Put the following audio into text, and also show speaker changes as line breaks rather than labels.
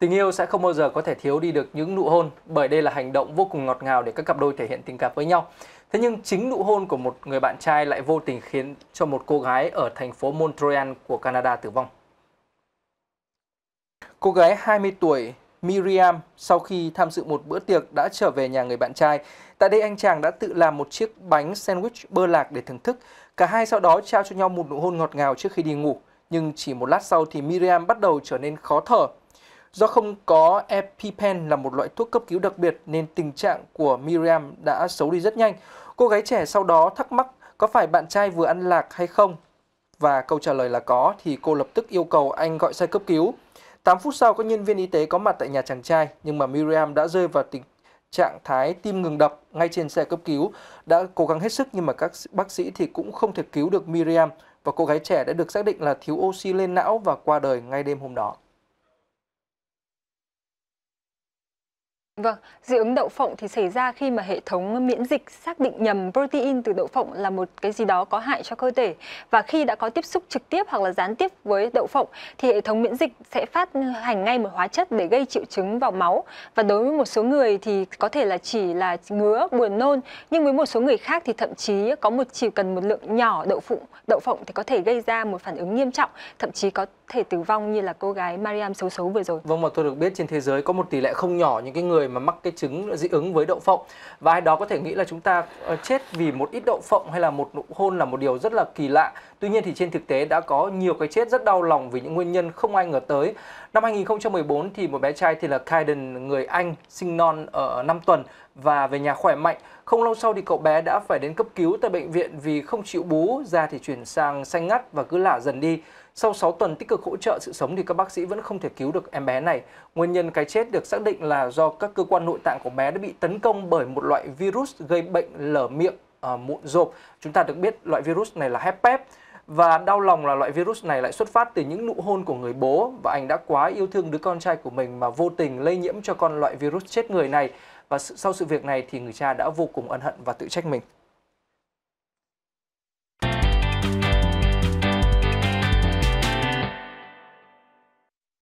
Tình yêu sẽ không bao giờ có thể thiếu đi được những nụ hôn bởi đây là hành động vô cùng ngọt ngào để các cặp đôi thể hiện tình cảm với nhau. Thế nhưng chính nụ hôn của một người bạn trai lại vô tình khiến cho một cô gái ở thành phố Montreal của Canada tử vong. Cô gái 20 tuổi Miriam sau khi tham dự một bữa tiệc đã trở về nhà người bạn trai. Tại đây anh chàng đã tự làm một chiếc bánh sandwich bơ lạc để thưởng thức. Cả hai sau đó trao cho nhau một nụ hôn ngọt ngào trước khi đi ngủ. Nhưng chỉ một lát sau thì Miriam bắt đầu trở nên khó thở Do không có EpiPen là một loại thuốc cấp cứu đặc biệt nên tình trạng của Miriam đã xấu đi rất nhanh. Cô gái trẻ sau đó thắc mắc có phải bạn trai vừa ăn lạc hay không? Và câu trả lời là có thì cô lập tức yêu cầu anh gọi xe cấp cứu. 8 phút sau, có nhân viên y tế có mặt tại nhà chàng trai, nhưng mà Miriam đã rơi vào tình trạng thái tim ngừng đập ngay trên xe cấp cứu. Đã cố gắng hết sức nhưng mà các bác sĩ thì cũng không thể cứu được Miriam và cô gái trẻ đã được xác định là thiếu oxy lên não và qua đời ngay đêm hôm đó.
Vâng, dị ứng đậu phộng thì xảy ra khi mà hệ thống miễn dịch xác định nhầm protein từ đậu phộng là một cái gì đó có hại cho cơ thể và khi đã có tiếp xúc trực tiếp hoặc là gián tiếp với đậu phộng thì hệ thống miễn dịch sẽ phát hành ngay một hóa chất để gây triệu chứng vào máu và đối với một số người thì có thể là chỉ là ngứa, buồn nôn nhưng với một số người khác thì thậm chí có một chỉ cần một lượng nhỏ đậu phộng đậu phộng thì có thể gây ra một phản ứng nghiêm trọng thậm chí có thể tử vong như là cô gái Mariam xấu xấu vừa rồi.
Vâng mà tôi được biết trên thế giới có một tỷ lệ không nhỏ những cái người mà mắc cái chứng dị ứng với đậu phộng và ai đó có thể nghĩ là chúng ta ờ, chết vì một ít đậu phộng hay là một nụ hôn là một điều rất là kỳ lạ tuy nhiên thì trên thực tế đã có nhiều cái chết rất đau lòng vì những nguyên nhân không ai ngờ tới năm 2014 thì một bé trai tên là Kaiden người Anh sinh non ở 5 tuần và về nhà khỏe mạnh không lâu sau thì cậu bé đã phải đến cấp cứu tại bệnh viện vì không chịu bú da thì chuyển sang xanh ngắt và cứ lả dần đi sau 6 tuần tích cực hỗ trợ sự sống thì các bác sĩ vẫn không thể cứu được em bé này. Nguyên nhân cái chết được xác định là do các cơ quan nội tạng của bé đã bị tấn công bởi một loại virus gây bệnh lở miệng à, mụn rộp. Chúng ta được biết loại virus này là herpes và đau lòng là loại virus này lại xuất phát từ những nụ hôn của người bố và anh đã quá yêu thương đứa con trai của mình mà vô tình lây nhiễm cho con loại virus chết người này và sau sự việc này thì người cha đã vô cùng ân hận và tự trách mình.